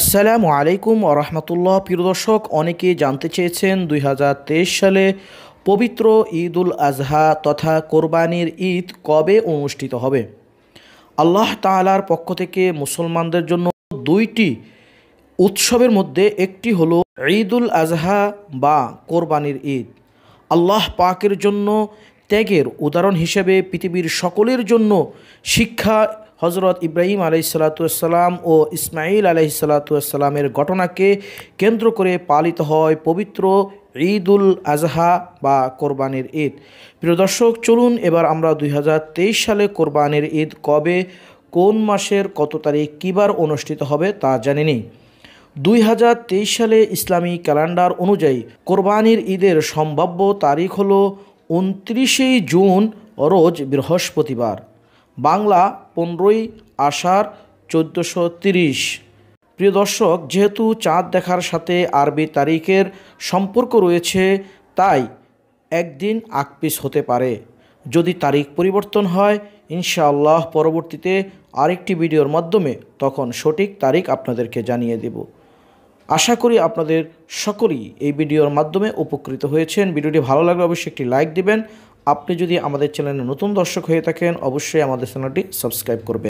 আসসালামু আলাইকুম রহমতুল্লাহ প্রিয় দর্শক অনেকে জানতে চেয়েছেন দুই সালে পবিত্র ঈদ উল আজহা তথা কোরবানির ঈদ কবে অনুষ্ঠিত হবে আল্লাহ তালার পক্ষ থেকে মুসলমানদের জন্য দুইটি উৎসবের মধ্যে একটি ঈদ ঈদুল আজহা বা কোরবানির ঈদ আল্লাহ পাকের জন্য ত্যাগের উদাহরণ হিসেবে পৃথিবীর সকলের জন্য শিক্ষা হজরত ইব্রাহিম আলহিসাল্লাতুসাল্লাম ও ইসমাইল আলহিসাল্লাতুসাল্লামের ঘটনাকে কেন্দ্র করে পালিত হয় পবিত্র ঈদুল আজহা বা কোরবানের ঈদ প্রিয় দর্শক চলুন এবার আমরা দুই সালে কোরবানির ঈদ কবে কোন মাসের কত তারিখ কিবার অনুষ্ঠিত হবে তা জানি নি দুই সালে ইসলামী ক্যালেন্ডার অনুযায়ী কোরবানির ঈদের সম্ভাব্য তারিখ হল উনত্রিশে জুন রোজ বৃহস্পতিবার বাংলা পনেরোই আষাঢ় চোদ্দোশো তিরিশ প্রিয় দর্শক যেহেতু চাঁদ দেখার সাথে আরবি তারিখের সম্পর্ক রয়েছে তাই একদিন আকপিস হতে পারে যদি তারিখ পরিবর্তন হয় ইনশাআল্লাহ পরবর্তীতে আরেকটি ভিডিওর মাধ্যমে তখন সঠিক তারিখ আপনাদেরকে জানিয়ে দেব আশা করি আপনাদের সকলেই এই ভিডিওর মাধ্যমে উপকৃত হয়েছেন ভিডিওটি ভালো লাগলে অবশ্যই একটি লাইক দেবেন আপনি যদি আমাদের চ্যানেলে নতুন দর্শক হয়ে থাকেন অবশ্যই আমাদের চ্যানেলটি সাবস্ক্রাইব করবেন